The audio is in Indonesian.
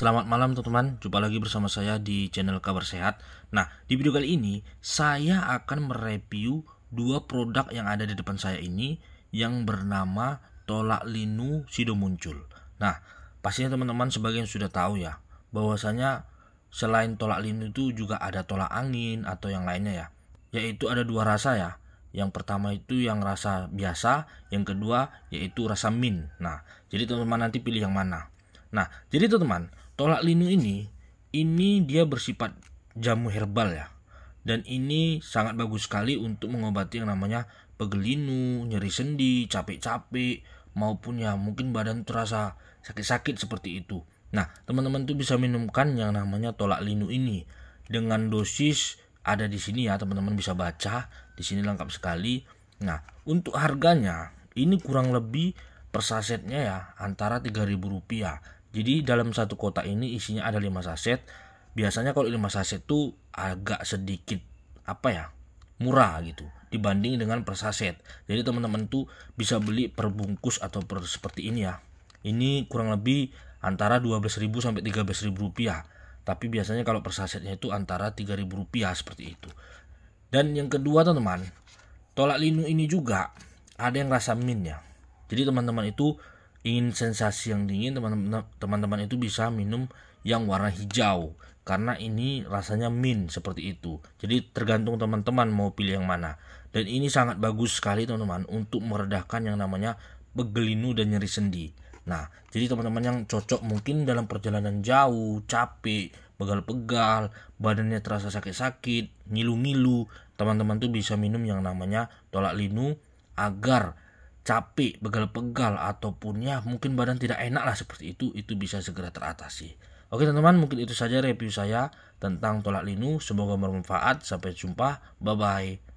Selamat malam teman-teman, jumpa lagi bersama saya di channel Kabar Sehat. Nah, di video kali ini saya akan mereview dua produk yang ada di depan saya ini yang bernama Tolak Linu Sido Muncul. Nah, pastinya teman-teman sebagian sudah tahu ya, bahwasanya selain tolak linu itu juga ada tolak angin atau yang lainnya ya. Yaitu ada dua rasa ya. Yang pertama itu yang rasa biasa, yang kedua yaitu rasa min. Nah, jadi teman-teman nanti pilih yang mana. Nah, jadi itu teman, tolak linu ini, ini dia bersifat jamu herbal ya. Dan ini sangat bagus sekali untuk mengobati yang namanya pegelinu, nyeri sendi, capek-capek, maupun ya mungkin badan terasa sakit-sakit seperti itu. Nah, teman-teman tuh bisa minumkan yang namanya tolak linu ini dengan dosis ada di sini ya, teman-teman bisa baca, di sini lengkap sekali. Nah, untuk harganya ini kurang lebih per sasetnya ya antara 3000 rupiah jadi dalam satu kotak ini isinya ada 5 saset. Biasanya kalau 5 saset tuh agak sedikit apa ya? murah gitu dibanding dengan per saset. Jadi teman-teman tuh bisa beli per bungkus atau per seperti ini ya. Ini kurang lebih antara 12.000 sampai 13.000 rupiah. Tapi biasanya kalau per sasetnya itu antara 3.000 rupiah seperti itu. Dan yang kedua teman-teman, tolak linu ini juga ada yang rasa minnya. Jadi teman-teman itu ingin sensasi yang dingin teman-teman itu bisa minum yang warna hijau karena ini rasanya min seperti itu jadi tergantung teman-teman mau pilih yang mana dan ini sangat bagus sekali teman-teman untuk meredakan yang namanya pegelinu dan nyeri sendi nah jadi teman-teman yang cocok mungkin dalam perjalanan jauh capek pegal-pegal badannya terasa sakit-sakit ngilu-ngilu teman-teman tuh bisa minum yang namanya tolak linu agar capek, pegal-pegal ataupun ya mungkin badan tidak enak lah seperti itu, itu bisa segera teratasi. Oke teman-teman, mungkin itu saja review saya tentang tolak linu. Semoga bermanfaat. Sampai jumpa. Bye-bye.